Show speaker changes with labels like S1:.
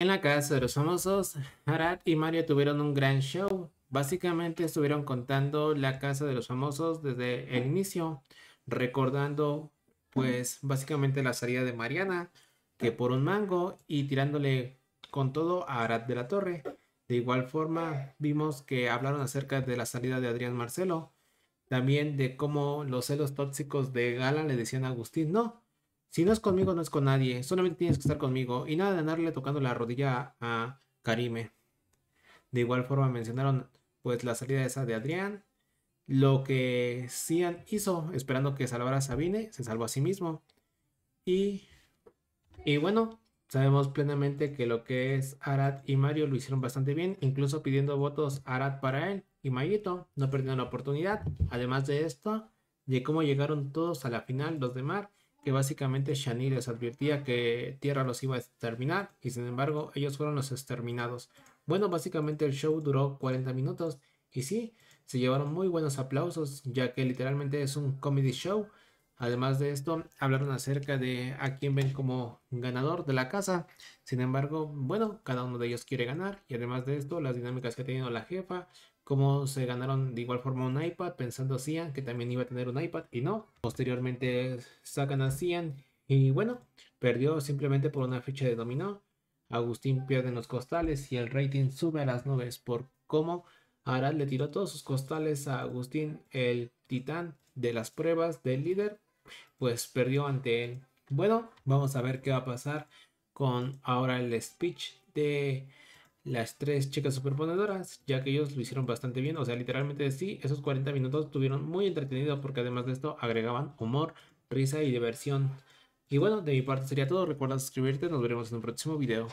S1: En la casa de los famosos, Arad y Mario tuvieron un gran show. Básicamente estuvieron contando la casa de los famosos desde el inicio, recordando pues básicamente la salida de Mariana, que por un mango y tirándole con todo a Arad de la Torre. De igual forma, vimos que hablaron acerca de la salida de Adrián Marcelo, también de cómo los celos tóxicos de Gala le decían a Agustín no, si no es conmigo, no es con nadie. Solamente tienes que estar conmigo. Y nada de andarle tocando la rodilla a Karime. De igual forma mencionaron pues la salida esa de Adrián. Lo que Sian hizo esperando que salvara a Sabine, se salvó a sí mismo. Y, y bueno, sabemos plenamente que lo que es Arad y Mario lo hicieron bastante bien, incluso pidiendo votos Arad para él y Mayito, no perdieron la oportunidad. Además de esto, de cómo llegaron todos a la final, los de Mar, básicamente Shani les advertía que Tierra los iba a exterminar y sin embargo ellos fueron los exterminados. Bueno, básicamente el show duró 40 minutos y sí, se llevaron muy buenos aplausos ya que literalmente es un comedy show Además de esto, hablaron acerca de a quién ven como ganador de la casa. Sin embargo, bueno, cada uno de ellos quiere ganar. Y además de esto, las dinámicas que ha tenido la jefa, cómo se ganaron de igual forma un iPad, pensando Cian que también iba a tener un iPad y no. Posteriormente sacan a Cian y bueno, perdió simplemente por una ficha de dominó. Agustín pierde los costales y el rating sube a las nubes por cómo Arad le tiró todos sus costales a Agustín, el titán de las pruebas del líder pues perdió ante él. Bueno, vamos a ver qué va a pasar con ahora el speech de las tres chicas superponedoras, ya que ellos lo hicieron bastante bien. O sea, literalmente sí, esos 40 minutos estuvieron muy entretenidos porque además de esto agregaban humor, risa y diversión. Y bueno, de mi parte sería todo. Recuerda suscribirte, nos veremos en un próximo video.